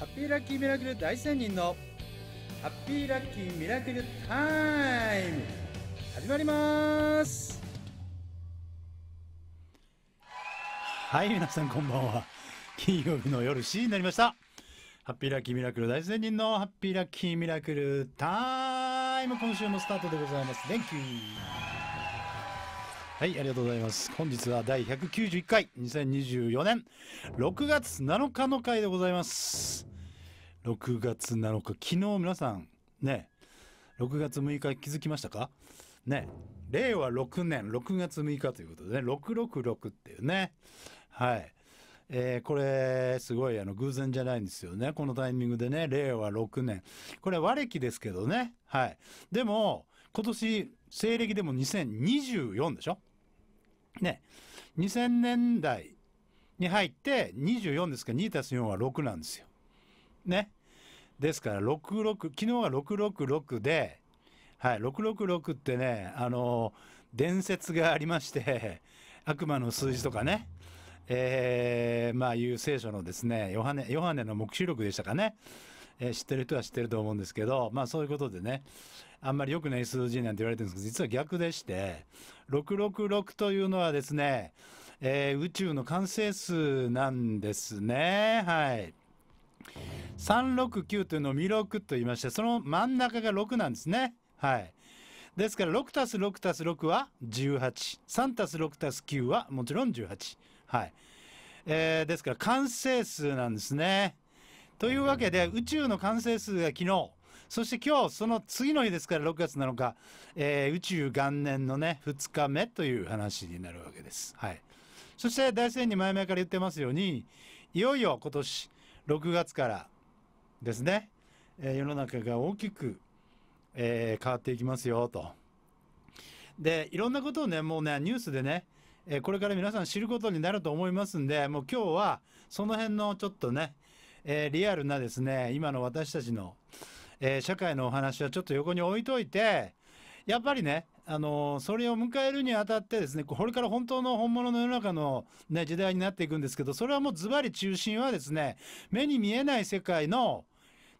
ハッピーラッキーミラクル大仙人のハッピーラッキーミラクルタイム始まりますはい皆さんこんばんは金曜日の夜7時になりましたハッピーラッキーミラクル大仙人のハッピーラッキーミラクルタイム今週もスタートでございます Thank you はい、ありがとうございます。本日は第191回、2024年6月7日の回でございます。6月7日、昨日皆さん、ね、6月6日気づきましたかね、令和6年6月6日ということでね、666っていうね、はい。えー、これ、すごいあの偶然じゃないんですよね。このタイミングでね、令和6年。これは和暦ですけどね、はい。でも、今年、西暦でも2024でしょね、2000年代に入って24ですから2たす4は6なんですよ。ね。ですから66昨日は666で、はい、666ってねあの伝説がありまして 悪魔の数字とかね、えー、まあいう聖書のですねヨハネヨハネの黙示録でしたかね、えー、知ってる人は知ってると思うんですけどまあそういうことでねあんまり良くない数字なんて言われてるんですけど実は逆でして666というのはですね、えー、宇宙の完成数なんですねはい。369というのを弥勒と言いまして、その真ん中が6なんですね。はい。ですから6たす6たす6は18。3たす6たす9はもちろん18。はい。えー、ですから完成数なんですね。というわけで宇宙の完成数が昨日、そして今日その次の日ですから6月7日、えー、宇宙元年のね2日目という話になるわけです。はい。そして大仙に前々から言ってますように、いよいよ今年6月からですね、えー、世の中が大きく、えー、変わっていきますよと。で、いろんなことをね、もうね、ニュースでね、えこれから皆さん知ることになると思いますんで、もう今日はその辺のちょっとね、えリアルなですね、今の私たちの、え社会のお話はちょっと横に置いといて、やっぱりね、あのー、それを迎えるにあたってですね、これから本当の本物の世の中の、ね、時代になっていくんですけど、それはもうズバリ中心はですね、目に見えない世界の、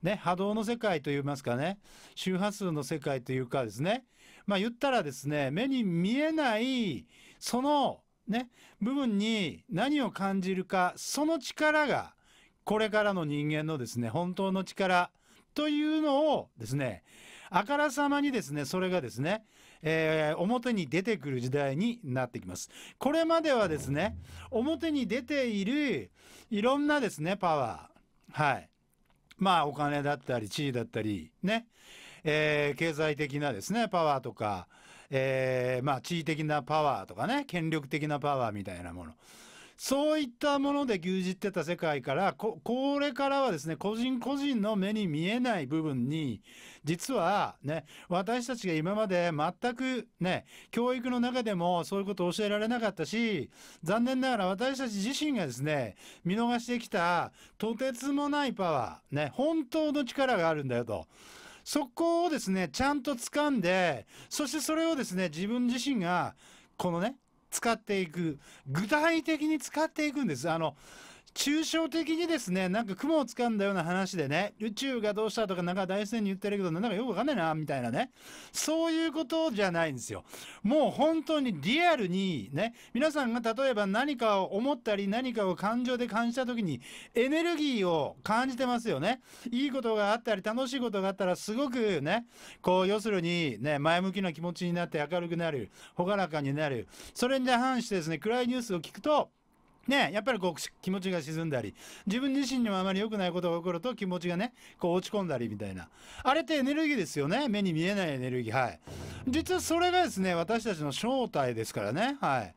ね、波動の世界といいますかね、周波数の世界というかですね、まあ言ったらですね、目に見えない、その、ね、部分に何を感じるか、その力が、これからの人間のですね、本当の力というのをですね、あからさまにですね、それがですね、えー、表に出てくる時代になってきます。これまではですね、表に出ているいろんなですね、パワー。はい。まあ、お金だったり、地位だったり、ね。えー、経済的なですね、パワーとか、えー、まあ、地位的なパワーとかね、権力的なパワーみたいなもの。そういったもので牛耳ってた世界からこれからはですね個人個人の目に見えない部分に実はね私たちが今まで全くね教育の中でもそういうことを教えられなかったし残念ながら私たち自身がですね見逃してきたとてつもないパワーね本当の力があるんだよと。そこをですね、ちゃんと掴んで、そしてそれをですね、自分自身が、このね、使っていく具体的に使っていくんですあの抽象的にですね、なんか雲を掴んだような話でね、宇宙がどうしたとかなんか大自然に言ってるけど、なんかよくわかんないな、みたいなね。そういうことじゃないんですよ。もう本当にリアルにね、皆さんが例えば何かを思ったり何かを感情で感じた時にエネルギーを感じてますよね。いいことがあったり楽しいことがあったらすごくね、こう要するにね、前向きな気持ちになって明るくなる、朗らかになる。それに反してですね、暗いニュースを聞くと、ね、やっぱりこう気持ちが沈んだり、自分自身にもあまり良くないことが起こると気持ちがね、こう落ち込んだりみたいな。あれってエネルギーですよね。目に見えないエネルギー。はい。実はそれがですね、私たちの正体ですからね。はい。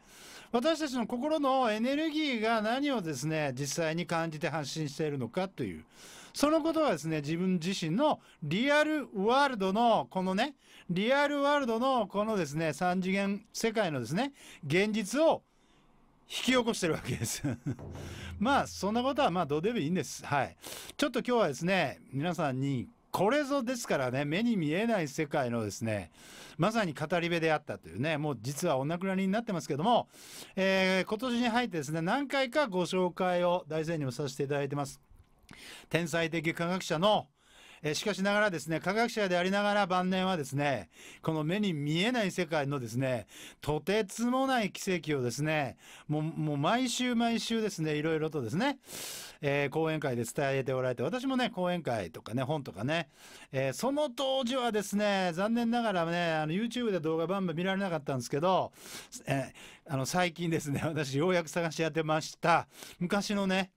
私たちの心のエネルギーが何をですね、実際に感じて発信しているのかという。そのことはですね、自分自身のリアルワールドの、このね、リアルワールドのこのですね、3次元世界のですね、現実をき起こしてるわけです まあ、そんなことはまあどうでもいいんです。はい。ちょっと今日はですね、皆さんにこれぞですからね、目に見えない世界のですね、まさに語り部であったというね、もう実はお亡くなりになってますけども、えー、今年に入ってですね、何回かご紹介を大前にもさせていただいてます。天才的科学者のえしかしながらですね、科学者でありながら晩年はですね、この目に見えない世界のですね、とてつもない奇跡をですね、もう、もう毎週毎週ですね、いろいろとですね、えー、講演会で伝えておられて、私もね、講演会とかね、本とかね、えー、その当時はですね、残念ながらね、あの、YouTube で動画バンバン見られなかったんですけど、えー、あの、最近ですね、私ようやく探し当てました。昔のね、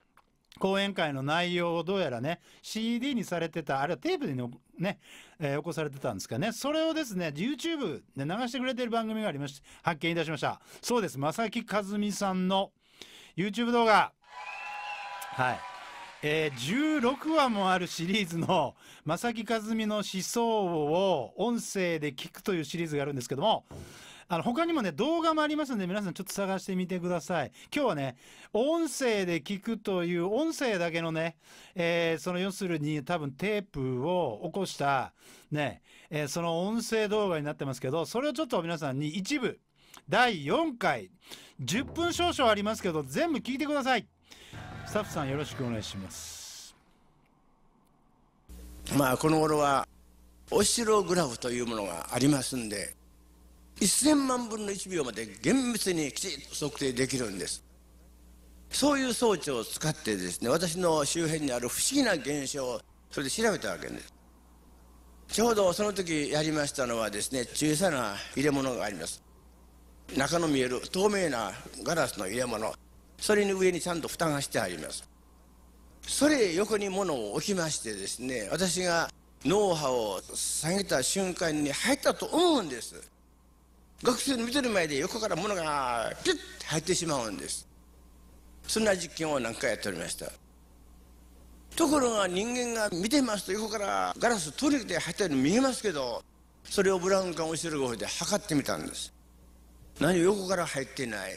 講演会の内容をどうやらね、CD にされてた、あれはテープでね、えー、起こされてたんですかね。それをですね、YouTube で流してくれてる番組がありまして、発見いたしました。そうです、正木和美さんの YouTube 動画。はい。えー、16話もあるシリーズの正木和美の思想を音声で聞くというシリーズがあるんですけども、あの、他にもね、動画もありますんで、皆さんちょっと探してみてください。今日はね、音声で聞くという、音声だけのね、えー、その要するに多分テープを起こした、ね、えー、その音声動画になってますけど、それをちょっと皆さんに一部、第4回、10分少々ありますけど、全部聞いてください。スタッフさんよろしくお願いします。まあ、この頃は、オシログラフというものがありますんで、1000万分の1秒まで厳密にきちっと測定できるんですそういう装置を使ってですね私の周辺にある不思議な現象をそれで調べたわけですちょうどその時やりましたのはですね小さな入れ物があります中の見える透明なガラスの入れ物それに上にちゃんと蓋がしてありますそれ横に物を置きましてですね私が脳波を下げた瞬間に入ったと思うんです学生の見てる前で横から物がピュッと入ってしまうんですそんな実験を何回やっておりましたところが人間が見てますと横からガラス取りて入ったように見えますけどそれをブラウン管後ろの方で測ってみたんです何横から入ってない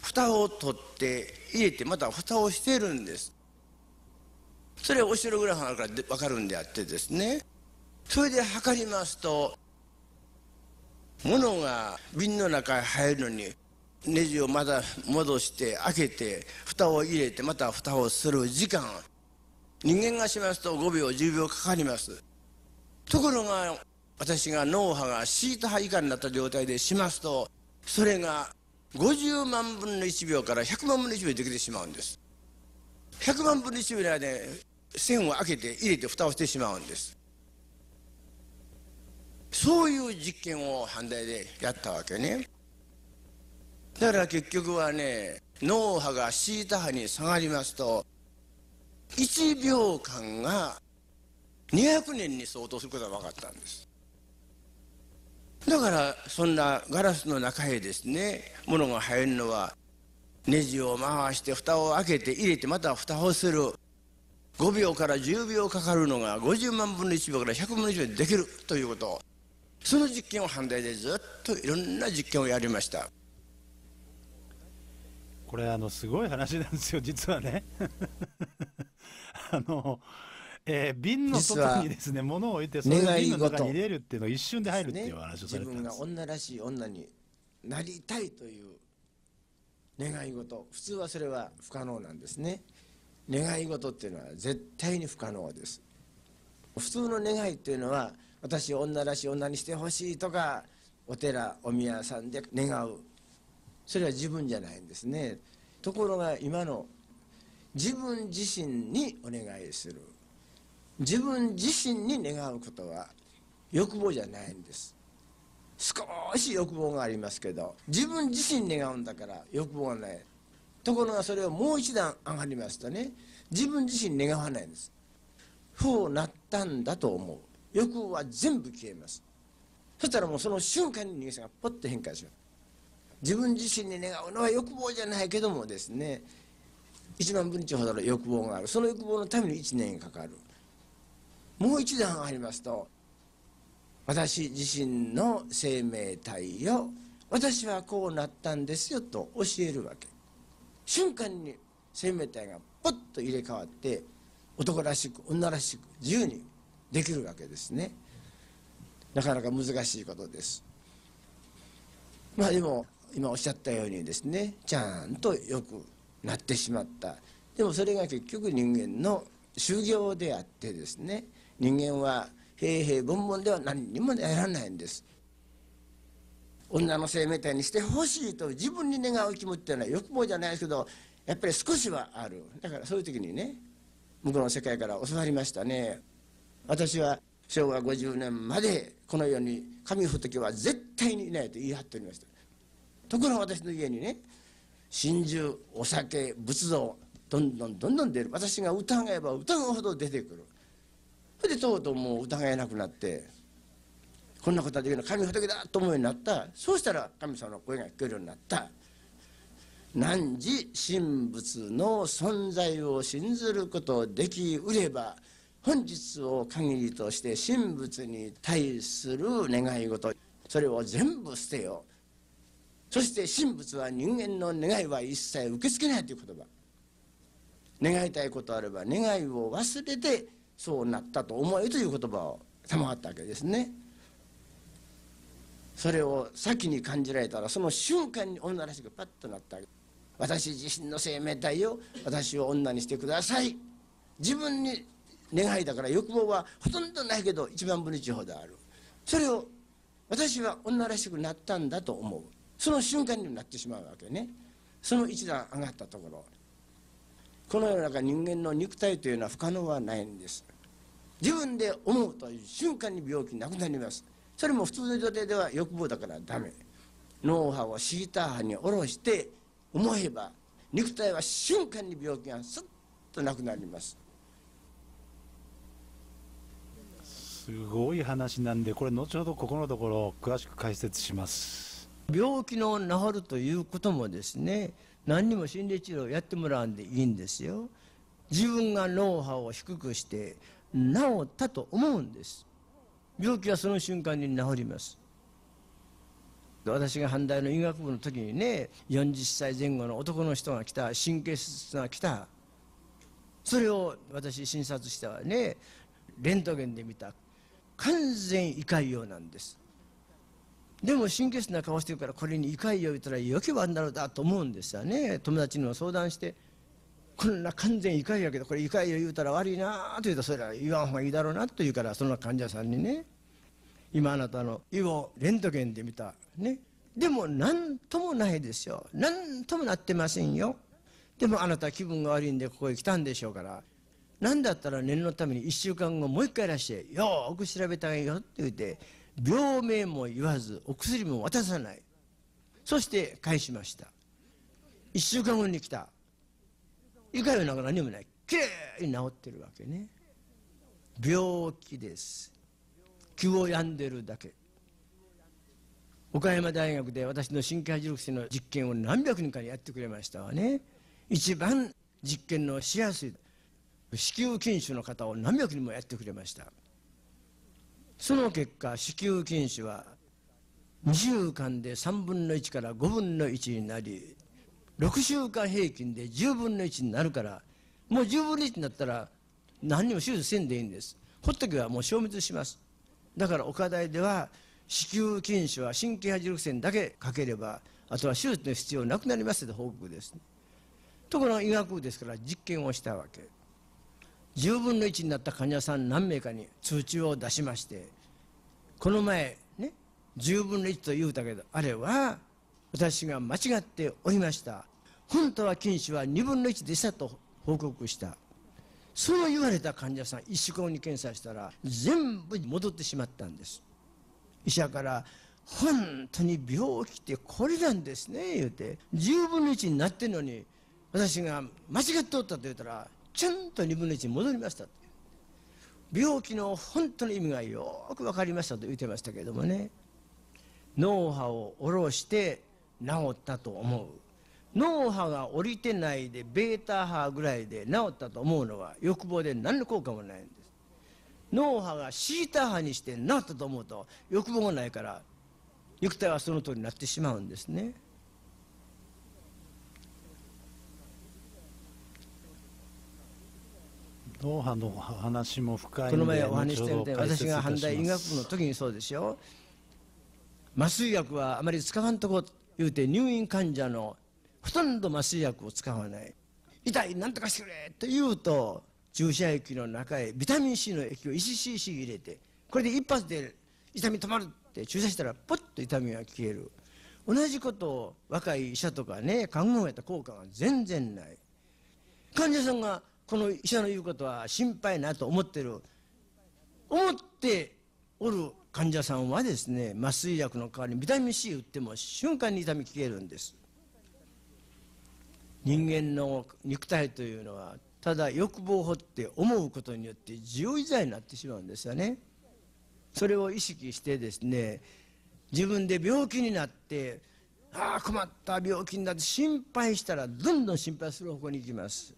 蓋を取って入れてまた蓋をしているんですそれはお城グラフがあるから分かるんであってですねそれで測りますと物が瓶の中へ入るのにネジをまた戻して開けて蓋を入れてまた蓋をする時間人間がしますと5秒10秒かかりますところが私が脳波がシート波以下になった状態でしますとそれが50万分の1秒から100万分の1秒できてしまうんです100万分の1秒で線を開けて入れて蓋をしてしまうんですそういう実験を反対でやったわけねだから結局はね脳波がシータ波に下がりますと1秒間が200年に相当することが分かったんですだからそんなガラスの中へですね物が入るのはネジを回して蓋を開けて入れてまた蓋をする5秒から10秒かかるのが50万分の1秒から100分の1秒でできるということその実験を反対でずっといろんな実験をやりましたこれあのすごい話なんですよ実はね あのえー、瓶の外にですね物を置いてそれ瓶の中に入れるっていうのを一瞬で入るっていう話をされたんです、自分が女らしい女になりたいという願い事普通はそれは不可能なんですね願い事っていうのは絶対に不可能です普通の願いっていうのは私女らしい女にしてほしいとかお寺お宮さんで願うそれは自分じゃないんですねところが今の自分自身にお願いする自分自身に願うことは欲望じゃないんです少し欲望がありますけど自分自身願うんだから欲望がないところがそれをもう一段上がりますとね自分自身願わないんです不うなったんだと思う欲は全部消えますそしたらもうその瞬間に人間がポッと変化します自分自身に願うのは欲望じゃないけどもですね一万分のほどの欲望があるその欲望のために一年かかるもう一段上がりますと私自身の生命体を私はこうなったんですよと教えるわけ瞬間に生命体がポッと入れ替わって男らしく女らしく自由にできるわけですねなかなか難しいことですまあでも今おっしゃったようにですねちゃんとよくなってしまったでもそれが結局人間の修行であってですね人間は平平凡凡では何にもやらないんです女の生命体にしてほしいと自分に願う気持ちっていうのは欲望じゃないですけどやっぱり少しはあるだからそういう時にね向こうの世界から教わりましたね私は昭和50年までこの世に神仏は絶対にいないと言い張っておりましたところが私の家にね真珠お酒仏像どんどんどんどん出る私が疑えば疑うほど出てくるそれでとうとうもう疑えなくなってこんなことはできない神仏だと思うようになったそうしたら神様の声が聞けるようになった何時神仏の存在を信ずることできうれば本日を限りとして神仏に対する願い事それを全部捨てようそして神仏は人間の願いは一切受け付けないという言葉願いたいことあれば願いを忘れてそうなったと思えという言葉を賜ったわけですねそれを先に感じられたらその瞬間に女らしくパッとなったわけ私自身の生命体を私を女にしてください自分に願いだから欲望はほとんどないけど1万分の1ほどあるそれを私は女らしくなったんだと思うその瞬間になってしまうわけねその一段上がったところこの世の中人間の肉体というのは不可能はないんです自分で思うという瞬間に病気なくなりますそれも普通の女性では欲望だからダメ脳波をシーター波に下ろして思えば肉体は瞬間に病気がすっとなくなりますすごい話なんでこれ後ほどここのところ詳しく解説します病気の治るということもですね何にも心理治療やってもらうんでいいんですよ自分が脳波を低くして治ったと思うんです病気はその瞬間に治ります私が阪大の医学部の時にね40歳前後の男の人が来た神経質が来たそれを私診察したわねレントゲンで見た完全異界よなんですでも神経質な顔してるからこれに異界よ言ったらよけばんだろうだと思うんですよね友達にも相談してこんな完全異界やけどこれ異界よ言うたら悪いなと言うとそれは言わん方がいいだろうなと言うからその患者さんにね今あなたの胃をレントゲンで見たねでも何ともないですよ何ともなってませんよでもあなた気分が悪いんでここへ来たんでしょうから何だったら念のために1週間後もう一回いらして「よーく調べたいよ」って言うて病名も言わずお薬も渡さないそして返しました1週間後に来た以外はなんか何もないきれいに治ってるわけね病気です気を病んでるだけ岡山大学で私の神経波力の実験を何百人かにやってくれましたわね一番実験のしやすい子宮筋腫の方を何百人もやってくれましたその結果子宮筋腫は2週間で3分の1から5分の1になり6週間平均で10分の1になるからもう10分の1になったら何にも手術せんでいいんですほっとけばもう消滅しますだから岡大では子宮筋腫は神経86線だけかければあとは手術の必要なくなりますと報告です、ところが医学部ですから実験をしたわけ10分の1になった患者さん何名かに通知を出しましてこの前ね10分の1と言うたけどあれは私が間違っておりました本当は菌糸は2分の1でしたと報告したそう言われた患者さん一週間に検査したら全部戻ってしまったんです医者から本当に病気ってこれなんですね言うて10分の1になってんのに私が間違っておったと言ったらちゃんと2分の1に戻りました病気の本当の意味がよく分かりましたと言ってましたけれどもね脳波を下ろして治ったと思う脳波が下りてないでベータ波ぐらいで治ったと思うのは欲望で何の効果もないんです脳波がシータ波にして治ったと思うと欲望がないから肉体はその通りになってしまうんですね脳波の話も深いこの前お話したみたい私が阪大医学部の時にそうですよ麻酔薬はあまり使わんとこ言うて入院患者のほとんど麻酔薬を使わない痛い何とかしてくれと言うと注射液の中へビタミン C の液を 1cc 入れてこれで一発で痛み止まるって注射したらポッと痛みが消える同じことを若い医者とかね看護やった効果が全然ない患者さんがこの医者の言うことは心配なと思ってる思っておる患者さんはですね麻酔薬の代わりにビタミン C 打っても瞬間に痛み消えるんです人間の肉体というのはただ欲望を掘って思うことによって自由自在になってしまうんですよねそれを意識してですね自分で病気になってああ困った病気になって心配したらどんどん心配する方向に行きます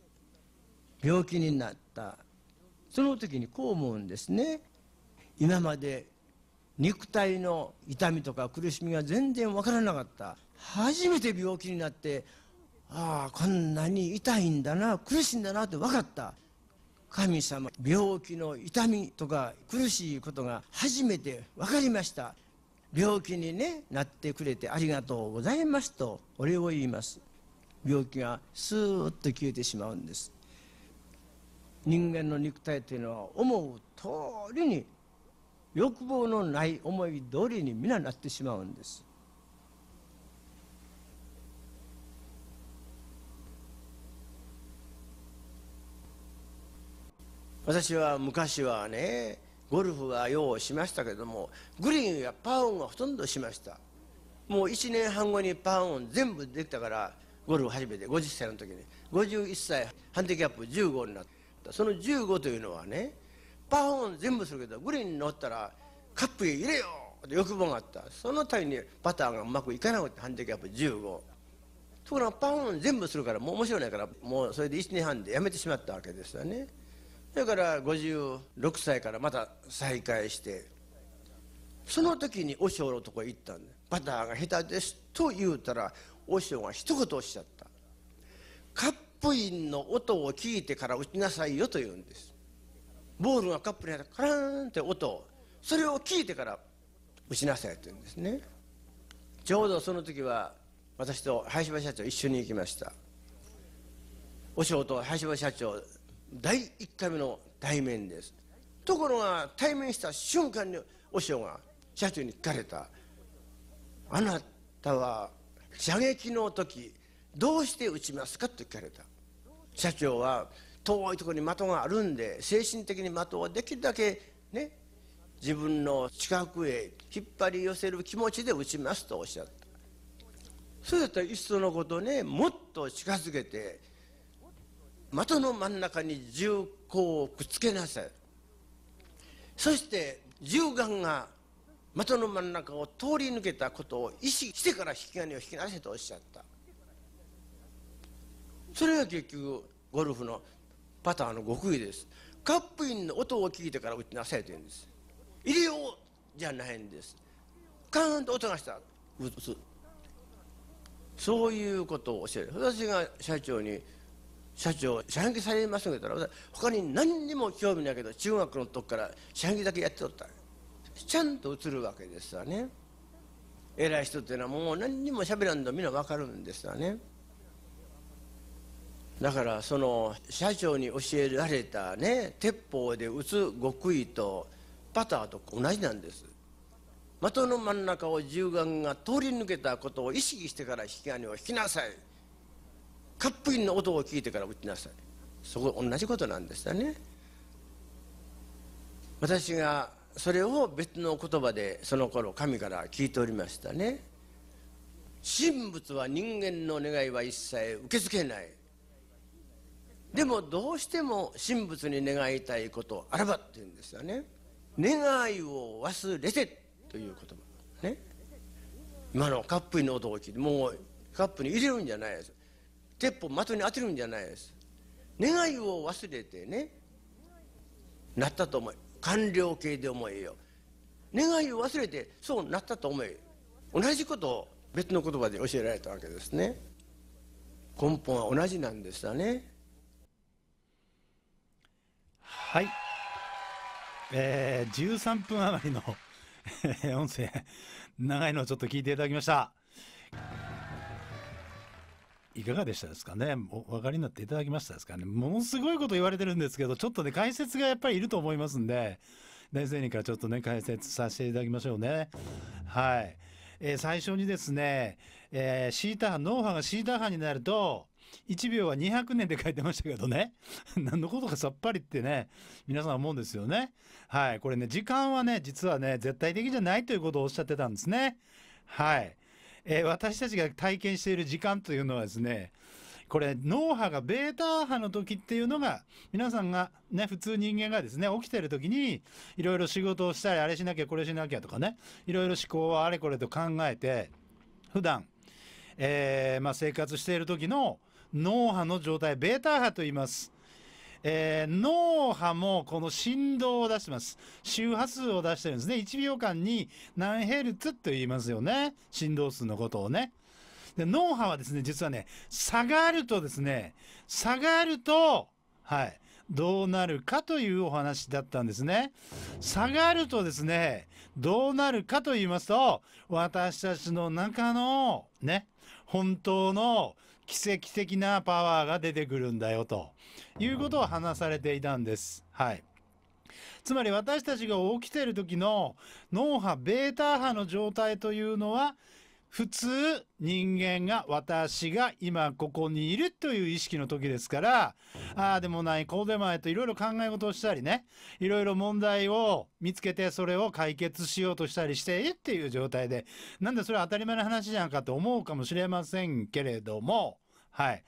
病気になったその時にこう思うんですね今まで肉体の痛みとか苦しみが全然分からなかった初めて病気になってああこんなに痛いんだな苦しいんだなって分かった神様病気の痛みとか苦しいことが初めて分かりました病気に、ね、なってくれてありがとうございますとお礼を言います病気がスーッと消えてしまうんです人間の肉体というのは思う通りに欲望のない思い通りに皆なってしまうんです私は昔はねゴルフはようしましたけどもグリーンやパーオンはほとんどしましたもう1年半後にパーオン全部できたからゴルフ始めて50歳の時に51歳ハンディキャップ15になってったその15というのはねパフーン全部するけどグリーンに乗ったらカップへ入れよって欲望があったそのたびにパターがうまくいかなくてハンディキャップ15ところがパフーン全部するからもう面白いからもうそれで1年半でやめてしまったわけですよねだから56歳からまた再開してその時に和尚のとこへ行ったんでバターが下手ですと言うたら和尚が一言おっしゃったカップインの音を聞いてから打ちなさいよと言うんですボールがカップに入ったカラーンって音それを聞いてから打ちなさいと言うんですねちょうどその時は私と林場社長一緒に行きました和尚と林場社長第1回目の対面ですところが対面した瞬間にお尚が社長に聞かれた「あなたは射撃の時どうして撃ちますか?」と聞かれた社長は遠いところに的があるんで精神的に的をできるだけね自分の近くへ引っ張り寄せる気持ちで打ちますとおっしゃったそれだったらいっそのことねもっと近づけて的の真ん中に銃口をくっつけなさいそして銃眼が的の真ん中を通り抜けたことを意識してから引き金を引きなせとおっしゃったそれが結局ゴルフのパターの極意ですカップインの音を聞いてから打ちなさいと言うんです入れようじゃないんですカーンと音がした打つそういうことを教える私が社長に社長射撃されますん言ったら他に何にも興味ないけど中学の時から射撃だけやっておったちゃんと映るわけですわね偉い人っていうのはもう何にも喋らんとみんな分かるんですわねだからその社長に教えられたね鉄砲で撃つ極意とパターと同じなんです的の真ん中を銃眼が通り抜けたことを意識してから引き金を引きなさいカップインの音を聞いてから撃ちなさいそこ同じことなんですよね私がそれを別の言葉でその頃神から聞いておりましたね神仏は人間の願いは一切受け付けないでもどうしても神仏に願いたいことあらばっていうんですよね願いを忘れてという言葉ね今のカップにの音を聞いてもうカップに入れるんじゃないです鉄砲的に当てるんじゃないです願いを忘れてねなったと思え官僚系で思えよ願いを忘れてそうなったと思え同じことを別の言葉で教えられたわけですね根本は同じなんですよねはい。えー、13分余りの音声、長いのをちょっと聞いていただきました。いかがでしたですかねお分かりになっていただきましたですかねものすごいこと言われてるんですけど、ちょっとね、解説がやっぱりいると思いますんで、大生にからちょっとね、解説させていただきましょうね。はい。えー、最初にですね、えー、シータ波、脳波がシータ波になると、1秒は200年で書いてましたけどね 何のことかさっぱりってね皆さん思うんですよねはいこれね時間はね実はね絶対的じゃないということをおっしゃってたんですねはい、えー、私たちが体験している時間というのはですねこれ脳波がベータ波の時っていうのが皆さんがね普通人間がですね起きてる時にいろいろ仕事をしたりあれしなきゃこれしなきゃとかねいろいろ思考はあれこれと考えて普段えーまあ、生活している時の脳波の状態、ベータ波と言います。えー、脳波もこの振動を出してます。周波数を出してるんですね。1秒間に何ヘルツと言いますよね。振動数のことをね。で脳波はですね、実はね、下がるとですね、下がると、はい、どうなるかというお話だったんですね。下がるとですね、どうなるかと言いますと、私たちの中の、ね、本当の奇跡的なパワーが出てくるんだよということを話されていたんです。はい。つまり私たちが起きてる時の脳波ベータ波の状態というのは普通人間が私が今ここにいるという意識の時ですからああでもないこうでもないといろいろ考え事をしたりねいろいろ問題を見つけてそれを解決しようとしたりしてっていう状態でなんでそれは当たり前の話じゃんかと思うかもしれませんけれどもはい。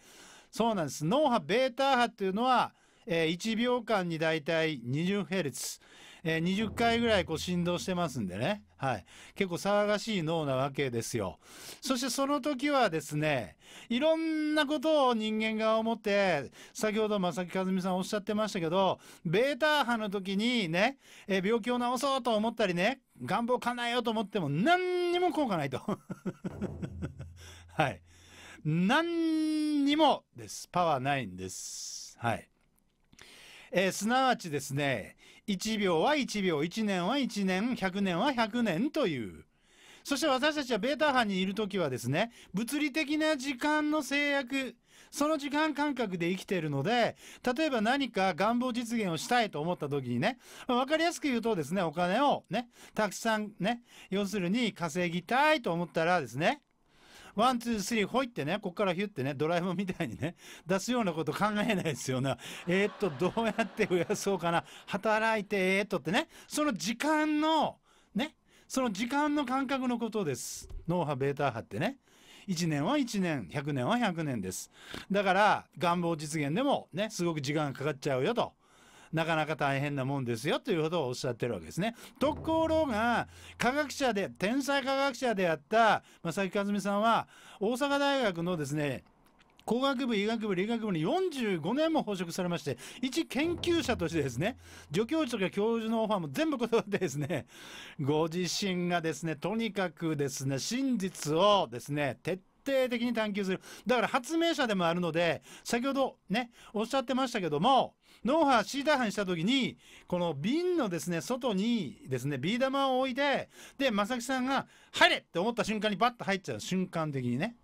そうなんです。脳波ベータ波というのは、えー、1秒間にだいたい 20Hz、えー、20回ぐらいこう振動してますんでね、はい、結構騒がしい脳なわけですよそしてその時はですねいろんなことを人間が思って先ほど正木和美さんおっしゃってましたけどベータ波の時にね、えー、病気を治そうと思ったりね願望叶えようと思っても何にも効果ないと はい何にもです。パワーないんです。はい。えー、すなわちですね、1秒は1秒、1年は1年、100年は100年という。そして私たちはベータ波にいる時はですね、物理的な時間の制約、その時間感覚で生きているので、例えば何か願望実現をしたいと思った時にね、わかりやすく言うとですね、お金をね、たくさんね、要するに稼ぎたいと思ったらですね、ワン、ツー、スリー、ほいってね、ここからヒュってね、ドラえもんみたいにね、出すようなこと考えないですよね。えー、っと、どうやって増やそうかな。働いて、えー、っとってね、その時間の、ね、その時間の感覚のことです。脳波、ベータ波ってね。1年は1年、100年は100年です。だから、願望実現でもね、すごく時間がかかっちゃうよと。なかなか大変なもんですよということをおっしゃってるわけですね。ところが科学者で天才科学者であった正木和美さんは大阪大学のですね工学部医学部理学部に45年も奉職されまして一研究者としてですね助教授とか教授のオファーも全部断ってですねご自身がですねとにかくですね真実をですね徹底的に探求するだから発明者でもあるので先ほどねおっしゃってましたけども脳波 C ー反した時に、この瓶のですね、外にですね、ビー玉を置いて、で、正木さんが、入れって思った瞬間にバッと入っちゃう、瞬間的にね。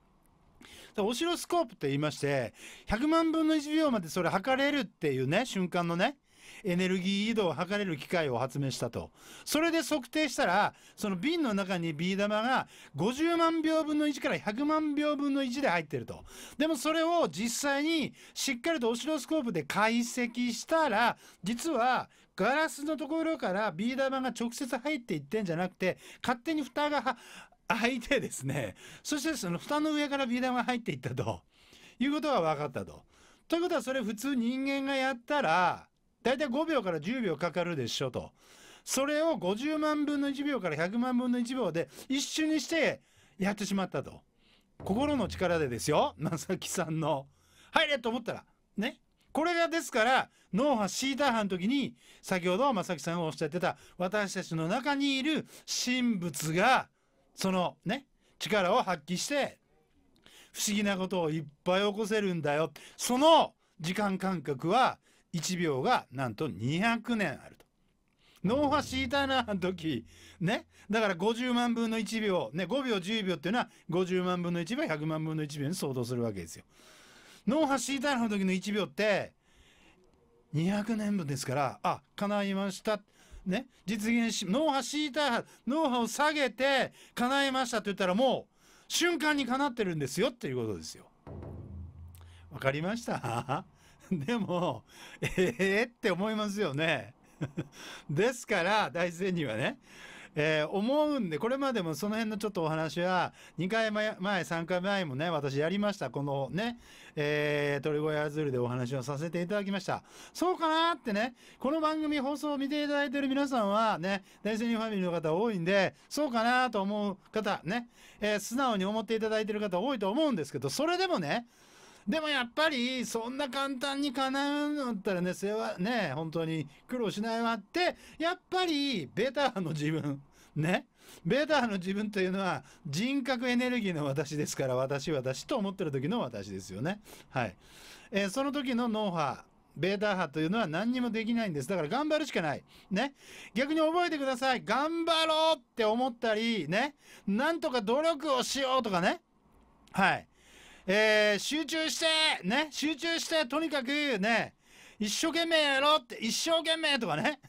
でオシロスコープって言いまして100万分の1秒までそれ測れるっていうね瞬間のねエネルギー移動を測れる機械を発明したと。それで測定したら、その瓶の中にビー玉が50万秒分の1から100万秒分の1で入ってると。でもそれを実際にしっかりとオシロスコープで解析したら、実はガラスのところからビー玉が直接入っていってんじゃなくて、勝手に蓋が開いてですね、そしてその蓋の上からビー玉が入っていったということが分かったと。ということはそれ普通人間がやったら、大体5秒から10秒かかるでしょと。それを50万分の1秒から100万分の1秒で一瞬にしてやってしまったと。心の力でですよ。正木さんの。入れと思ったら。ね。これがですから、脳波シータ波の時に、先ほど正木さんがおっしゃってた、私たちの中にいる神仏が、そのね、力を発揮して、不思議なことをいっぱい起こせるんだよ。その時間感覚は1秒がなんと200年あると。脳波シーターなあの時。ね。だから50万分の1秒、ね、5秒10秒っていうのは50万分の1秒、100万分の1秒に相当するわけですよ。脳波シーターの時の1秒って200年分ですから、あ、叶いました。ね。実現し、脳波シーター脳波を下げて叶いましたって言ったらもう瞬間に叶ってるんですよっていうことですよ。わかりました でも、ええー、って思いますよね。ですから、大仙にはね、えー、思うんで、これまでもその辺のちょっとお話は、2回前、3回前もね、私やりました。このね、えー、鳥越アズールでお話をさせていただきました。そうかなってね、この番組放送を見ていただいてる皆さんはね、大仙人ファミリーの方多いんで、そうかなと思う方ね、えー、素直に思っていただいてる方多いと思うんですけど、それでもね、でもやっぱり、そんな簡単に叶うんだったらね、世話、ね、本当に苦労しないわって、やっぱり、ベターの自分、ね。ベターの自分というのは、人格エネルギーの私ですから、私、私と思ってる時の私ですよね。はい。えー、その時の脳波、ベータ派というのは何にもできないんです。だから頑張るしかない。ね。逆に覚えてください。頑張ろうって思ったり、ね。なんとか努力をしようとかね。はい。えー、集中して、ね、集中して、とにかくね、一生懸命やろうって、一生懸命とかね。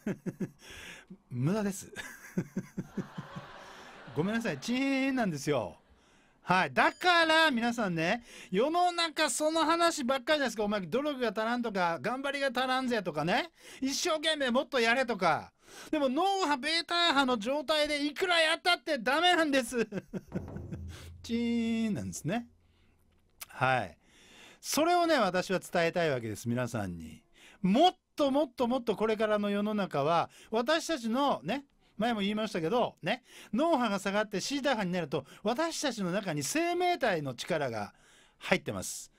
無駄です。ごめんなさい、チーンなんですよ。はい。だから、皆さんね、世の中その話ばっかりじゃないですかお前、努力が足らんとか、頑張りが足らんぜとかね。一生懸命もっとやれとか。でも、脳波、ベータ波の状態でいくらやったってダメなんです。チーンなんですね。はい。それをね、私は伝えたいわけです、皆さんに。もっともっともっとこれからの世の中は、私たちのね、前も言いましたけど、ね、脳波が下がってシータ波になると、私たちの中に生命体の力が入ってます。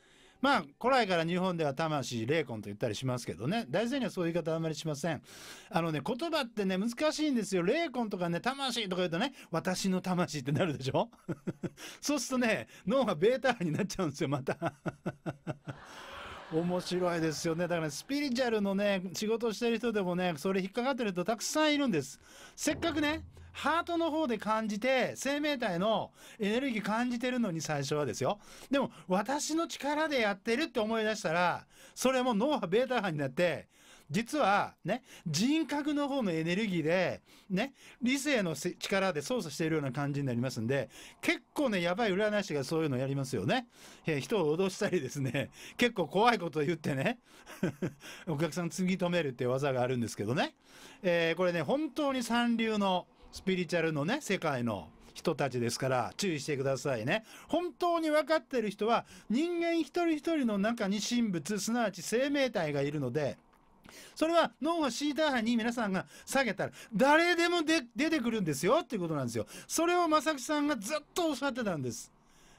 まあ、古来から日本では魂、霊魂と言ったりしますけどね、大勢にはそういう言い方あんまりしません。あのね、言葉ってね、難しいんですよ。霊魂とかね、魂とか言うとね、私の魂ってなるでしょ そうするとね、脳がベータになっちゃうんですよ、また 面白いですよね。だから、ね、スピリチュアルのね、仕事をしてる人でもね、それ引っかかってる人たくさんいるんです。せっかくね、ハートの方で感じて、生命体のエネルギー感じてるのに最初はですよ。でも、私の力でやってるって思い出したら、それも脳波ベータ波になって、実はね、人格の方のエネルギーで、ね、理性の力で操作しているような感じになりますんで、結構ね、やばい占い師がそういうのやりますよね。えー、人を脅したりですね、結構怖いことを言ってね、お客さんつぎ止めるって技があるんですけどね。えー、これね、本当に三流の、スピリチュアルのね、世界の人たちですから注意してくださいね。本当に分かってる人は人間一人一人の中に神仏、すなわち生命体がいるので、それは脳がシーター波に皆さんが下げたら誰でもで出てくるんですよっていうことなんですよ。それを正木さんがずっとおっしゃってたんです。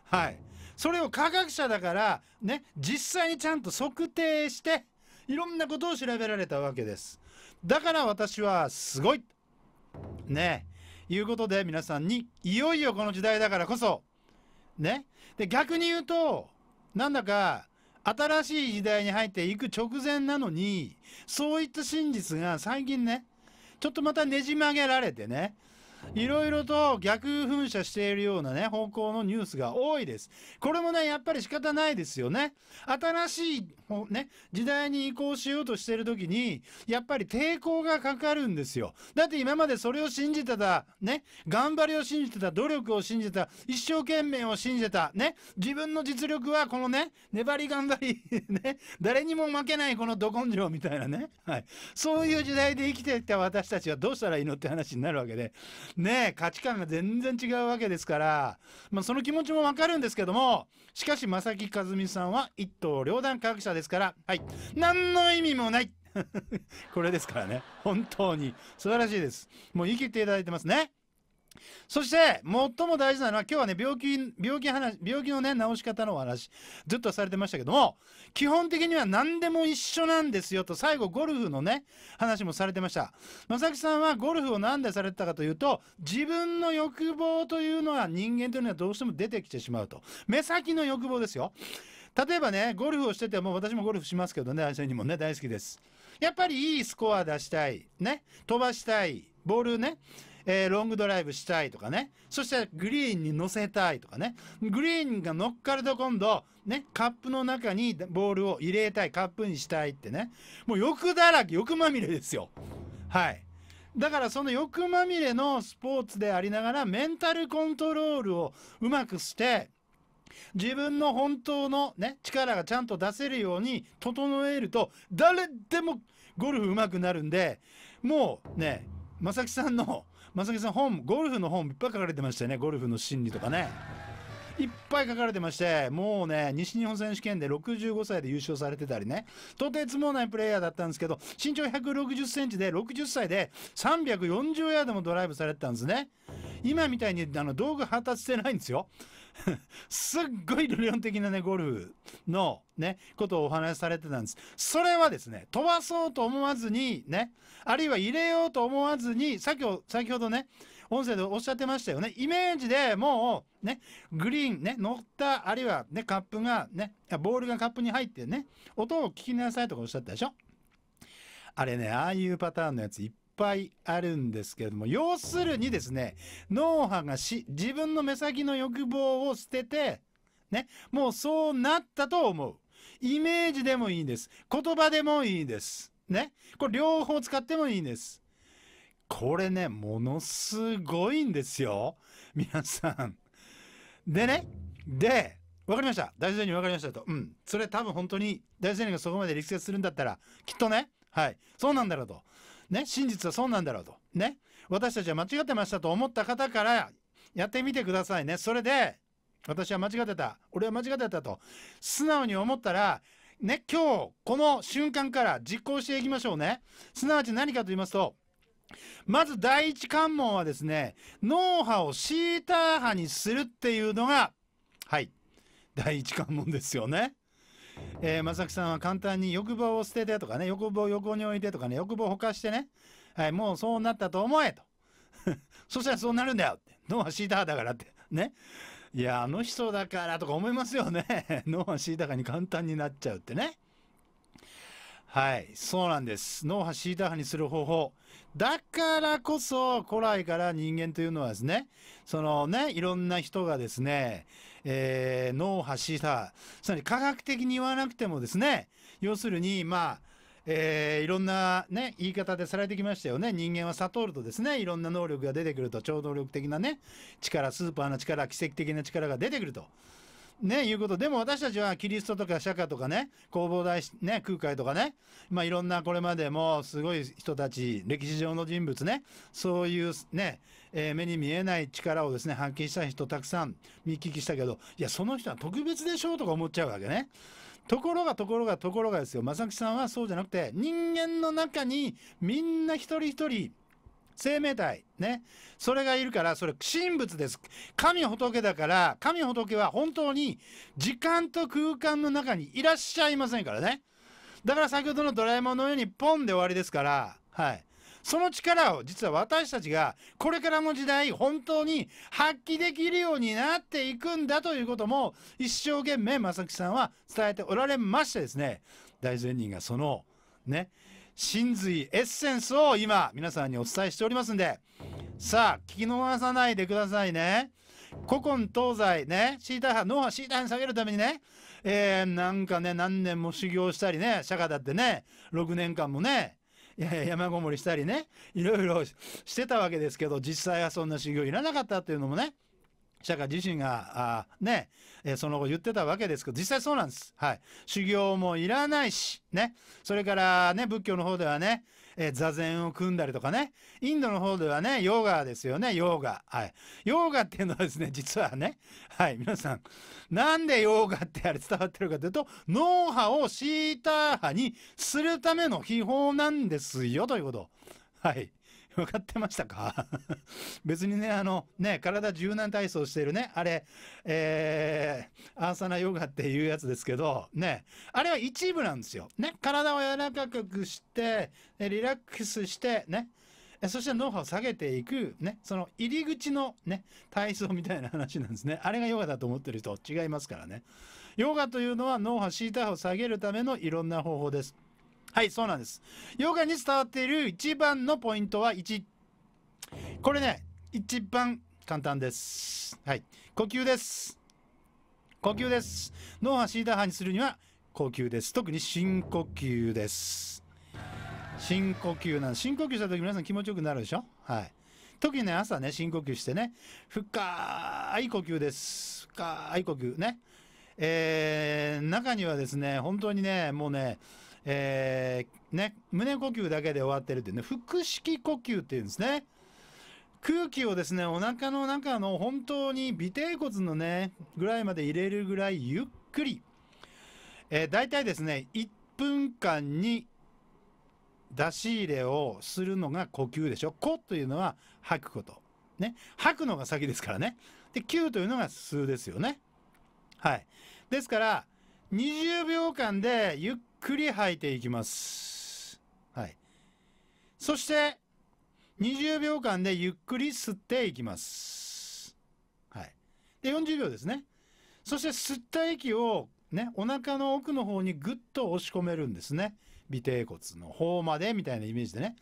はい。それを科学者だからね、実際にちゃんと測定していろんなことを調べられたわけです。だから私はすごいねいうことで皆さんにいよいよこの時代だからこそねで逆に言うとなんだか新しい時代に入っていく直前なのにそういった真実が最近ねちょっとまたねじ曲げられてねいろいろと逆噴射しているようなね、方向のニュースが多いです。これもね、やっぱり仕方ないですよね。新しいね、時代に移行しようとしてる時に、やっぱり抵抗がかかるんですよ。だって今までそれを信じてた、ね、頑張りを信じてた、努力を信じてた、一生懸命を信じてた、ね、自分の実力はこのね、粘り頑張り ね、誰にも負けないこのど根性みたいなね、はい。そういう時代で生きてきた私たちはどうしたらいいのって話になるわけで、ね、価値観が全然違うわけですから、まあ、その気持ちもわかるんですけども、しかし正木和美さんは一刀両断科学者です。ですから、はい。何の意味もない これですからね。本当に。素晴らしいです。もう生きていただいてますね。そして、最も大事なのは、今日はね、病気、病気話、病気のね、治し方のお話、ずっとされてましたけども、基本的には何でも一緒なんですよと、最後、ゴルフのね、話もされてました。正木さんはゴルフを何でされてたかというと、自分の欲望というのは人間というのはどうしても出てきてしまうと。目先の欲望ですよ。例えばね、ゴルフをしてても、私もゴルフしますけどね、愛車にもね、大好きです。やっぱりいいスコア出したい、ね、飛ばしたい、ボールね、えー、ロングドライブしたいとかね、そしてグリーンに乗せたいとかね、グリーンが乗っかると今度、ね、カップの中にボールを入れたい、カップにしたいってね、もう欲だらけ、欲まみれですよ。はい。だからその欲まみれのスポーツでありながらメンタルコントロールをうまくして自分の本当のね、力がちゃんと出せるように整えると、誰でもゴルフ上手くなるんで、もうね、正木さんの、正木さん本、ゴルフの本いっぱい書かれてましたよね、ゴルフの心理とかね。いっぱい書かれてまして、もうね、西日本選手権で65歳で優勝されてたりね、とてつもないプレイヤーだったんですけど、身長160センチで60歳で340ヤードもドライブされてたんですね。今みたいにあの道具発達してないんですよ。すっごい理論的なね、ゴルフのね、ことをお話しされてたんです。それはですね、飛ばそうと思わずにね、あるいは入れようと思わずに、先ほ先ほどね、音声でおっしゃってましたよね。イメージでもう、ね、グリーンね、乗った、あるいはね、カップがね、ボールがカップに入ってね、音を聞きなさいとかおっしゃったでしょあれね、ああいうパターンのやついっぱいあるんですけれども、要するにですね、脳波がし、自分の目先の欲望を捨てて、ね、もうそうなったと思う。イメージでもいいんです。言葉でもいいです。ね。これ両方使ってもいいんです。これね、ものすごいんですよ。皆さん。でね、で、わかりました。大事にわかりましたと。うん。それ多分本当に大事人がそこまで力説するんだったら、きっとね、はい。そうなんだろうと。ね、真実はそうなんだろうと。ね。私たちは間違ってましたと思った方からやってみてくださいね。それで、私は間違ってた。俺は間違ってたと。素直に思ったら、ね、今日、この瞬間から実行していきましょうね。すなわち何かと言いますと、まず第一関門はですね、脳波をシーター波にするっていうのが、はい、第一関門ですよね。えー、正木さんは簡単に欲望を捨ててとかね、欲望を横に置いてとかね、欲望をほかしてね、はい、もうそうなったと思えと。そしたらそうなるんだよって。脳はシーターだからって。ね。いや、あの人だからとか思いますよね。脳は敷いた派に簡単になっちゃうってね。はい、そうなんです。脳波シータ波にする方法。だからこそ古来から人間というのはですね、そのね、いろんな人がですね、えー、脳波サさ、つまり科学的に言わなくてもですね、要するに、まあ、えー、いろんな、ね、言い方でされてきましたよね人間は悟るとですねいろんな能力が出てくると超能力的なね力スーパーな力奇跡的な力が出てくると。ね、いうことでも私たちはキリストとか釈迦とかね弘法大、ね、空海とかね、まあ、いろんなこれまでもすごい人たち歴史上の人物ねそういうねえー、目に見えない力をですね、発揮した人たくさん見聞きしたけど、いや、その人は特別でしょうとか思っちゃうわけね。ところがところがところがですよ、正木さんはそうじゃなくて、人間の中にみんな一人一人、生命体ねそれがいるからそれ神仏です神仏だから神仏は本当に時間と空間の中にいらっしゃいませんからねだから先ほどのドラえもんのようにポンで終わりですからはいその力を実は私たちがこれからの時代本当に発揮できるようになっていくんだということも一生懸命正木さんは伝えておられましてですね大善人がそのね真髄エッセンスを今皆さんにお伝えしておりますんでさあ聞き逃さないでくださいね。古今東西ねシータ派脳波シータ派に下げるためにね、えー、なんかね何年も修行したりね釈迦だってね6年間もねいやいや山ごもりしたりねいろいろしてたわけですけど実際はそんな修行いらなかったっていうのもね釈迦自身があね、えその後言ってたわけですけど実際そうなんです、はい、修行もいらないしねそれからね仏教の方ではねえー、座禅を組んだりとかね、インドの方ではね、ヨガですよね、ヨガ。はい。ヨガっていうのはですね、実はね、はい、皆さん、なんでヨガってあれ伝わってるかというと、脳波をシータ波にするための秘宝なんですよ、ということ。はい。分 かってましたか 別にね、あの、ね、体柔軟体操してるね、あれ、えー、アーサナヨガっていうやつですけど、ね、あれは一部なんですよ。ね、体を柔らかくして、リラックスして、ね、そして脳波を下げていく、ね、その入り口のね、体操みたいな話なんですね。あれがヨガだと思ってる人違いますからね。ヨガというのは脳波、シータ波を下げるためのいろんな方法です。はい、そうなんです。ヨガに伝わっている一番のポイントは1。これね、一番簡単です。はい。呼吸です。呼吸です。脳波シーダ波にするには呼吸です。特に深呼吸です。深呼吸なん深呼吸した時皆さん気持ちよくなるでしょはい。特にね、朝ね、深呼吸してね、深い呼吸です。深い呼吸ね。えー、中にはですね、本当にね、もうね、えー、ね、胸呼吸だけで終わってるっていうね、腹式呼吸っていうんですね。空気をですね、お腹の中の本当に尾低骨のね、ぐらいまで入れるぐらいゆっくり。えー、大体ですね、1分間に出し入れをするのが呼吸でしょ。こ」というのは吐くこと。ね。吐くのが先ですからね。で、吸というのが数ですよね。はい。ですから、20秒間でゆっくり吐いていきます。はい。そして、20秒間でゆっくり吸っていきます。はい。で、40秒ですね。そして吸った息をね、お腹の奥の方にぐっと押し込めるんですね。尾低骨の方までみたいなイメージでね。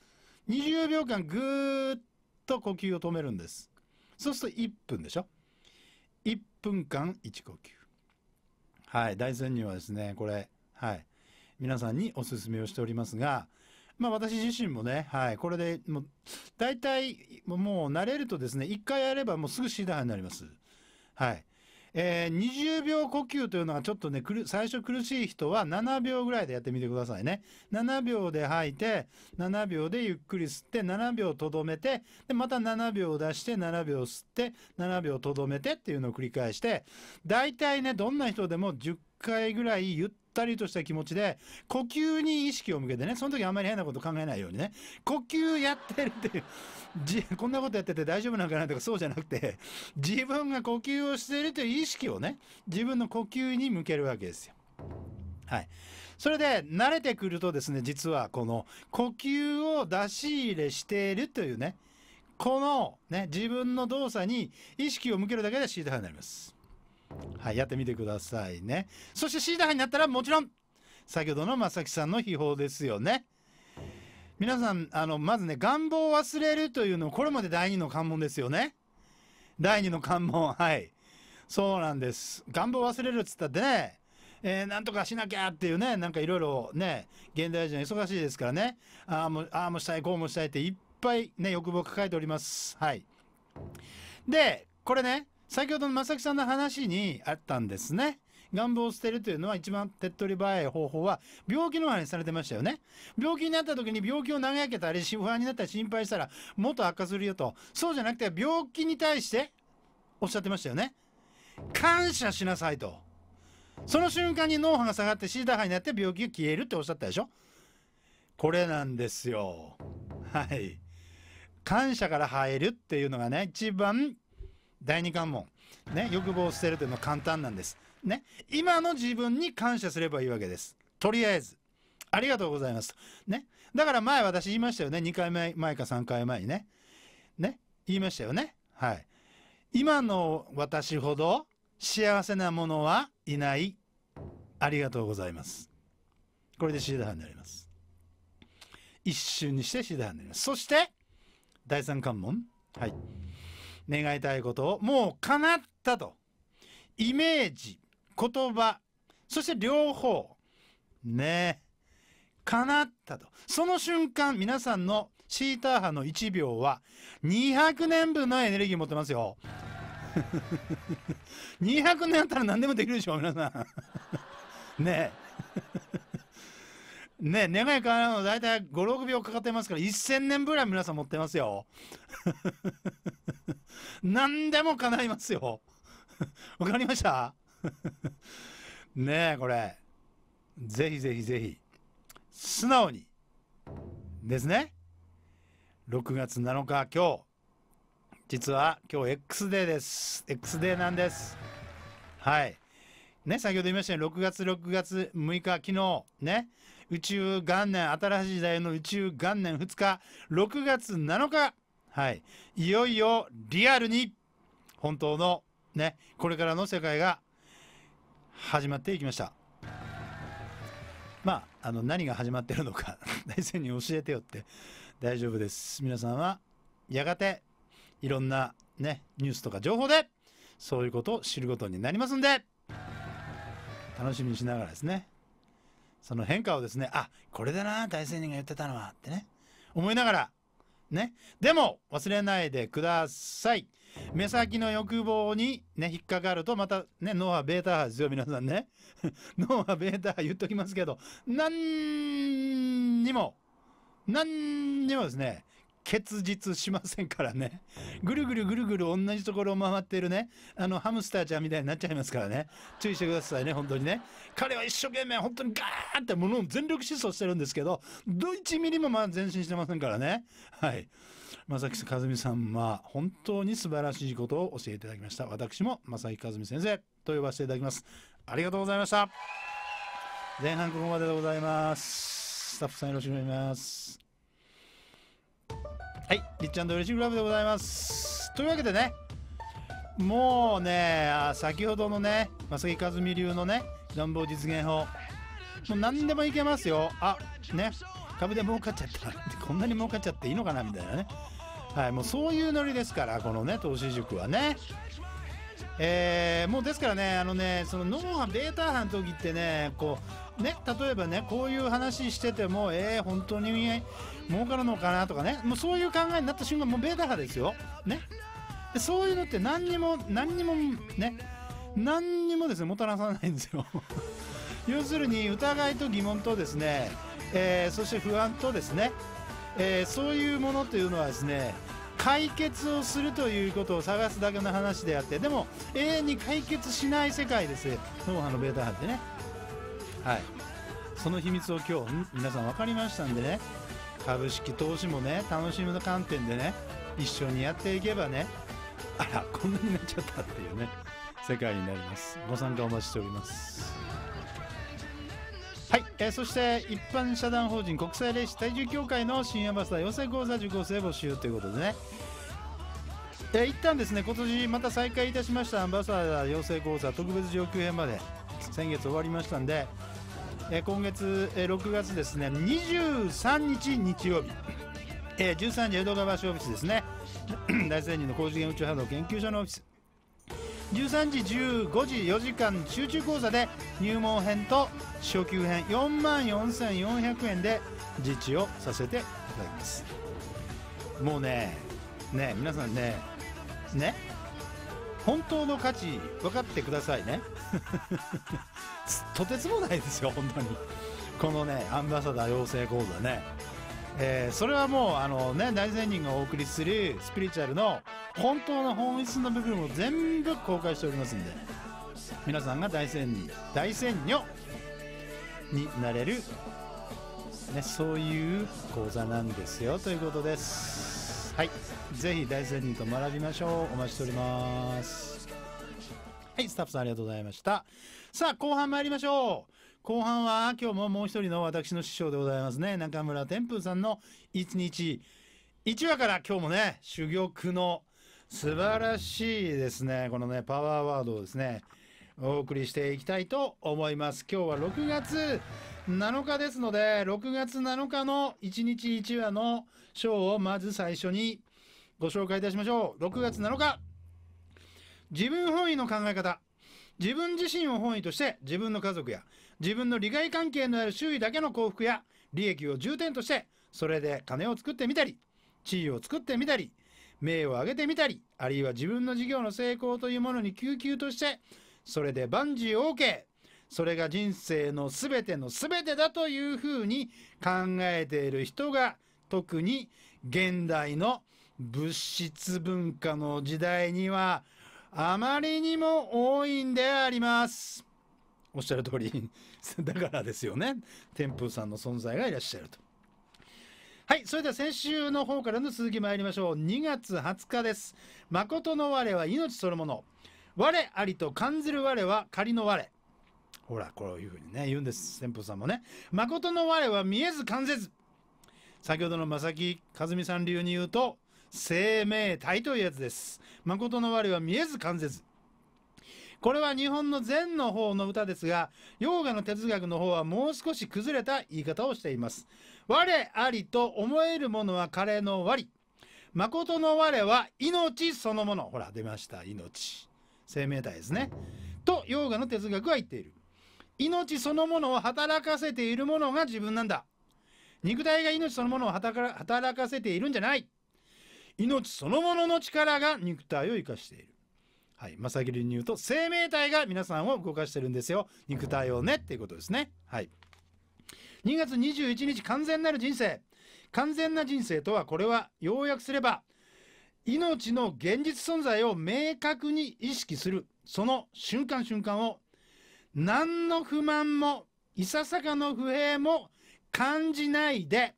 20秒間ぐーっと呼吸を止めるんです。そうすると1分でしょ。1分間1呼吸。はい。大前にはですね、これ、はい。皆さんにお勧めをしておりますが、まあ私自身もね、はい、これでもう、大体、もう慣れるとですね、一回やればもうすぐシーダーになります。はい。えー、20秒呼吸というのはちょっとね、最初苦しい人は7秒ぐらいでやってみてくださいね。7秒で吐いて、7秒でゆっくり吸って、7秒とどめて、で、また7秒出して、7秒吸って、7秒とどめてっていうのを繰り返して、大体ね、どんな人でも10回ぐらいゆっったりとした気持ちで、呼吸に意識を向けてね、その時あんまり変なこと考えないようにね、呼吸やってるっていう、じこんなことやってて大丈夫なんかなとかそうじゃなくて、自分が呼吸をしているという意識をね、自分の呼吸に向けるわけですよ。はい。それで慣れてくるとですね、実はこの呼吸を出し入れしているというね、このね、自分の動作に意識を向けるだけでシートハになります。はい、やってみてくださいね。そしてシーダーになったらもちろん、先ほどの正木さんの秘宝ですよね。皆さん、あの、まずね、願望を忘れるというの、これまで第二の関門ですよね。第二の関門、はい。そうなんです。願望を忘れるっつったってね、えー、なんとかしなきゃっていうね、なんかいろいろね、現代人は忙しいですからね、ああも、ああもしたい、こうもしたいっていっぱいね、欲望抱えております。はい。で、これね、先ほどの正木さんの話にあったんですね。願望を捨てるというのは一番手っ取り早い方法は、病気の話されてましたよね。病気になった時に病気を投げかけたり、不安になったり心配したら、もっと悪化するよと。そうじゃなくて、病気に対して、おっしゃってましたよね。感謝しなさいと。その瞬間に脳波が下がってシータ波になって病気が消えるっておっしゃったでしょこれなんですよ。はい。感謝から入るっていうのがね、一番第2関門。ね、欲望を捨てるというのは簡単なんです。ね、今の自分に感謝すればいいわけです。とりあえず。ありがとうございますね。だから前私言いましたよね。2回前、前か3回前にね。ね。言いましたよね。はい。今の私ほど幸せなものはいない。ありがとうございます。これでシーダーになります。一瞬にしてシーダーになります。そして、第3関門。はい。願いたいことをもう叶ったとイメージ言葉そして両方ね叶ったとその瞬間皆さんのシーター波の1秒は200年分のエネルギー持ってますよ200 年あったら何でもできるでしょ皆さんねえね、願い叶うの大体5、6秒かかってますから、1000年ぐらい皆さん持ってますよ。何でも叶いますよ。わかりました ねえ、これ。ぜひぜひぜひ。素直に。ですね。6月7日、今日。実は今日 X デーです。X デーなんです。はい。ね、先ほど言いましたように、6月、6月6日、昨日、ね、宇宙元年、新しい時代の宇宙元年2日、6月7日、はい、いよいよリアルに、本当のね、これからの世界が始まっていきました。まあ、あの、何が始まってるのか 大先に教えてよって、大丈夫です。皆さんは、やがて、いろんなね、ニュースとか情報で、そういうことを知ることになりますんで、楽しみにしながらですね、その変化をですね、あ、これだな、大仙人が言ってたのは、ってね、思いながら、ね。でも、忘れないでください。目先の欲望にね、引っかかると、またね、脳波ベータ波ですよ、皆さんね。脳 波ベータ波言っときますけど、何にも、何にもですね、結実しませんからね。ぐるぐるぐるぐる同じところを回ってるね、あの、ハムスターちゃんみたいになっちゃいますからね。注意してくださいね、本当にね。彼は一生懸命、本当にガーってものを全力疾走してるんですけど、ど1ミリもまあ前進してませんからね。はい。正木和美さんは本当に素晴らしいことを教えていただきました。私も正木和美先生と呼ばせていただきます。ありがとうございました。前半ここまででございます。スタッフさんよろしくお願いします。はい、りっリッチウレシグラブでございます。というわけでね、もうね、先ほどのね、正木和美流のね、暖房実現法、もう何でもいけますよ。あ、ね、株で儲かっちゃった。こんなに儲かっちゃっていいのかなみたいなね。はい、もうそういうノリですから、このね、投資塾はね。えー、もうですからね、あのね、そのノーハン、ベータ班の時ってね、こう、ね、例えばね、こういう話してても、えー、本当に儲かるのかなとかね、もうそういう考えになった瞬間、もうベータ派ですよ。ね。でそういうのって何にも、何にも、ね、何にもですね、もたらさないんですよ。要するに、疑いと疑問とですね、えー、そして不安とですね、えー、そういうものというのはですね、解決をするということを探すだけの話であってでも永遠に解決しない世界です脳波のベータ波ってねはいその秘密を今日皆さん分かりましたんでね株式投資もね楽しみの観点でね一緒にやっていけばねあらこんなになっちゃったっていうね世界になりますご参加お待ちしておりますはい、えー、そして一般社団法人国際ース体重協会の新アバサダー養成講座受講生募集ということでね、え一旦ですね今年また再開いたしましたアンバサダー養成講座特別上級編まで先月終わりましたんで、え今月、え6月ですね23日日曜日、え13時江戸川橋オフィスですね 大仙人の工事現宇宙波動研究所のオフィス13時15時4時間集中講座で入門編と初級編4万4400円で実地をさせていただきますもうねね皆さんねね本当の価値分かってくださいね とてつもないですよ本当にこのねアンバサダー養成講座ねえー、それはもうあの、ね、大善人がお送りするスピリチュアルの本当の本質の部分を全部公開しておりますんで皆さんが大善人大善女になれる、ね、そういう講座なんですよということですはいぜひ大善人と学びましょうお待ちしておりますはいスタッフさんありがとうございましたさあ後半参りましょう後半は今日ももう一人の私の師匠でございますね中村天風さんの一日一話から今日もね珠玉の素晴らしいですねこのねパワーワードをですねお送りしていきたいと思います今日は6月7日ですので6月7日の一日一話のショーをまず最初にご紹介いたしましょう6月7日自分本位の考え方自分自身を本位として自分の家族や自分の利害関係のある周囲だけの幸福や利益を重点としてそれで金を作ってみたり地位を作ってみたり名を上げてみたりあるいは自分の事業の成功というものに救急としてそれで万事 OK それが人生の全ての全てだというふうに考えている人が特に現代の物質文化の時代にはあまりにも多いんであります。おっしゃる通り だからですよね。天風さんの存在がいらっしゃると。はい。それでは先週の方からの続き参りましょう。2月20日です。誠の我は命そのもの。我ありと感じる我は仮の我。ほら、こういうふうにね、言うんです。天風さんもね。誠の我は見えず感じず。先ほどの正木和美さん流に言うと、生命体というやつです。誠の我は見えず感じず。これは日本の禅の方の歌ですが、ヨーガの哲学の方はもう少し崩れた言い方をしています。我ありと思えるものは彼の我。誠の我は命そのもの。ほら、出ました。命。生命体ですね。と、ヨーガの哲学は言っている。命そのものを働かせているものが自分なんだ。肉体が命そのものを働かせているんじゃない。命そのものの力が肉体を生かしている。はい、正切りに言うと生命体が皆さんを動かしてるんですよ肉体をねっていうことですねはい2月21日完全なる人生完全な人生とはこれは要約すれば命の現実存在を明確に意識するその瞬間瞬間を何の不満もいささかの不平も感じないで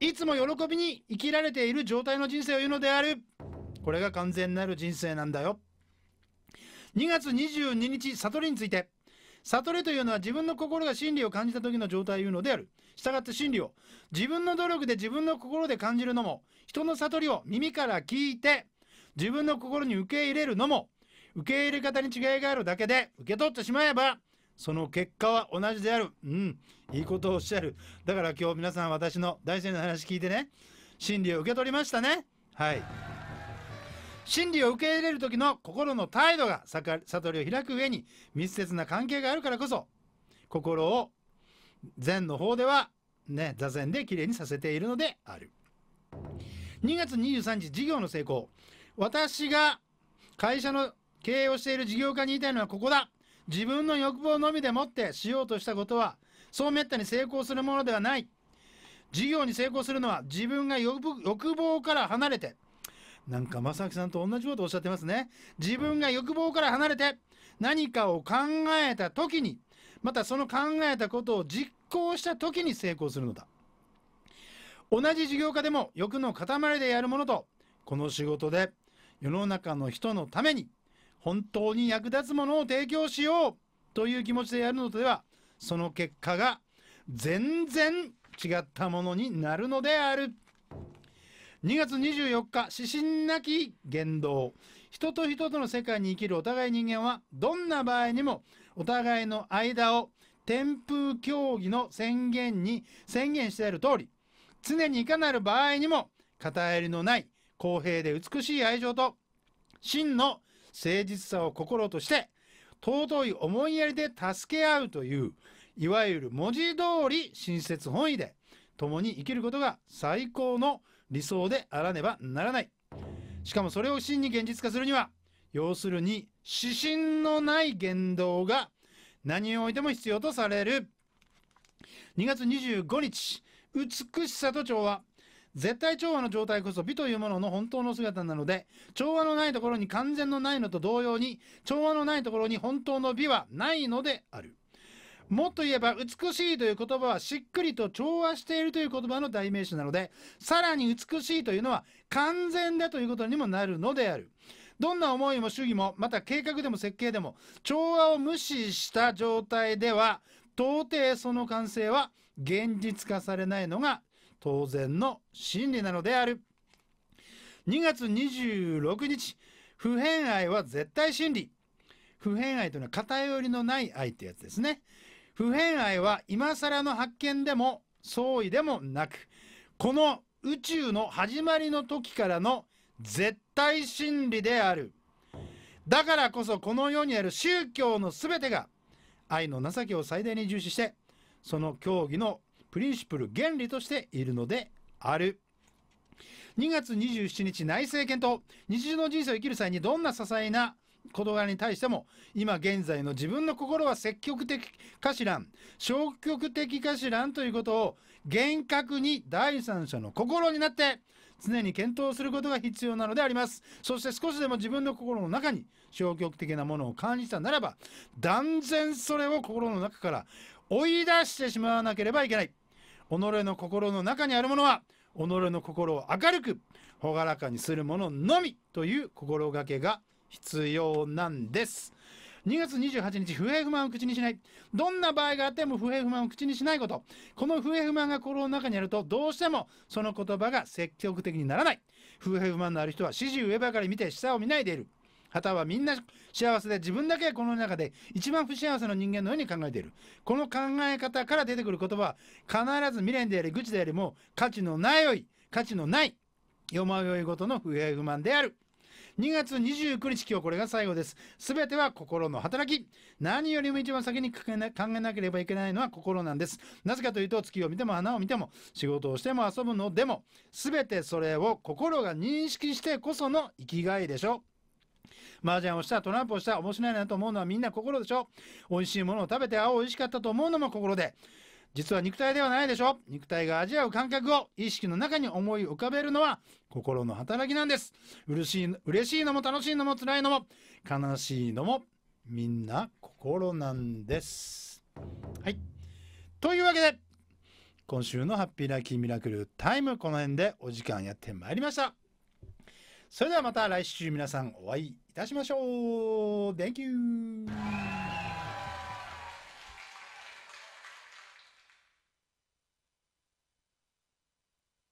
いつも喜びに生きられている状態の人生を言うのであるこれが完全なる人生なんだよ2月22日悟りについて悟りというのは自分の心が真理を感じた時の状態を言うのである。従って真理を自分の努力で自分の心で感じるのも、人の悟りを耳から聞いて自分の心に受け入れるのも、受け入れ方に違いがあるだけで受け取ってしまえば、その結果は同じである。うん、いいことをおっしゃる。だから今日皆さん私の大事な話聞いてね、真理を受け取りましたね。はい。真理を受け入れる時の心の態度が悟りを開く上に密接な関係があるからこそ心を禅の方では、ね、座禅できれいにさせているのである2月23日事業の成功私が会社の経営をしている事業家に言いたいのはここだ自分の欲望のみでもってしようとしたことはそうめったに成功するものではない事業に成功するのは自分が欲望から離れてなんか正明さんと同じことおっしゃってますね自分が欲望から離れて何かを考えた時にまたその考えたことを実行した時に成功するのだ同じ事業家でも欲の塊でやるものとこの仕事で世の中の人のために本当に役立つものを提供しようという気持ちでやるのとではその結果が全然違ったものになるのである。2月24日、指針なき言動。人と人との世界に生きるお互い人間は、どんな場合にも、お互いの間を、天風協議の宣言に宣言してある通り、常にいかなる場合にも、偏りのない、公平で美しい愛情と、真の誠実さを心として、尊い思いやりで助け合うという、いわゆる文字通り親切本位で、共に生きることが最高の理想であらねばならないしかもそれを真に現実化するには要するに指針のない言動が何においても必要とされる2月25日美しさと調和絶対調和の状態こそ美というものの本当の姿なので調和のないところに完全のないのと同様に調和のないところに本当の美はないのであるもっと言えば美しいという言葉はしっくりと調和しているという言葉の代名詞なのでさらに美しいというのは完全だということにもなるのである。どんな思いも主義もまた計画でも設計でも調和を無視した状態では到底その完成は現実化されないのが当然の真理なのである2月26日普遍愛は絶対真理普遍愛というのは偏りのない愛ってやつですね普遍愛は今更の発見でも相違でもなくこの宇宙の始まりの時からの絶対真理であるだからこそこの世にある宗教の全てが愛の情けを最大に重視してその教義のプリンシプル原理としているのである2月27日内政権と日常の人生を生きる際にどんな些細な事柄に対しても今現在の自分の心は積極的かしらん消極的かしらんということを厳格に第三者の心になって常に検討することが必要なのでありますそして少しでも自分の心の中に消極的なものを感じたならば断然それを心の中から追い出してしまわなければいけない己の心の中にあるものは己の心を明るく朗らかにするもののみという心がけが必要なんです。2月28日、不平不満を口にしない。どんな場合があっても不平不満を口にしないこと。この不平不満が心の中にあると、どうしてもその言葉が積極的にならない。不平不満のある人は指示上ばかり見て下を見ないでいる。旗はみんな幸せで自分だけこの中で一番不幸せの人間のように考えているこの考え方から出てくる言葉は必ず未練であり愚痴でありも価値のないよい価値のないよ迷いごとの不平不満である2月29日今日これが最後です。すべては心の働き。何よりも一番先に考えなければいけないのは心なんです。なぜかというと、月を見ても花を見ても、仕事をしても遊ぶのでも、すべてそれを心が認識してこその生きがいでしょう。麻雀をした、トランプをした、面白いなと思うのはみんな心でしょ。美味しいものを食べて、ああ、美味しかったと思うのも心で。実は肉体ではないでしょ肉体が味わう感覚を意識の中に思い浮かべるのは心の働きなんです嬉しい嬉しいのも楽しいのも辛いのも悲しいのもみんな心なんですはいというわけで今週のハッピーラッキーミラクルタイムこの辺でお時間やってまいりましたそれではまた来週皆さんお会いいたしましょう Thank you!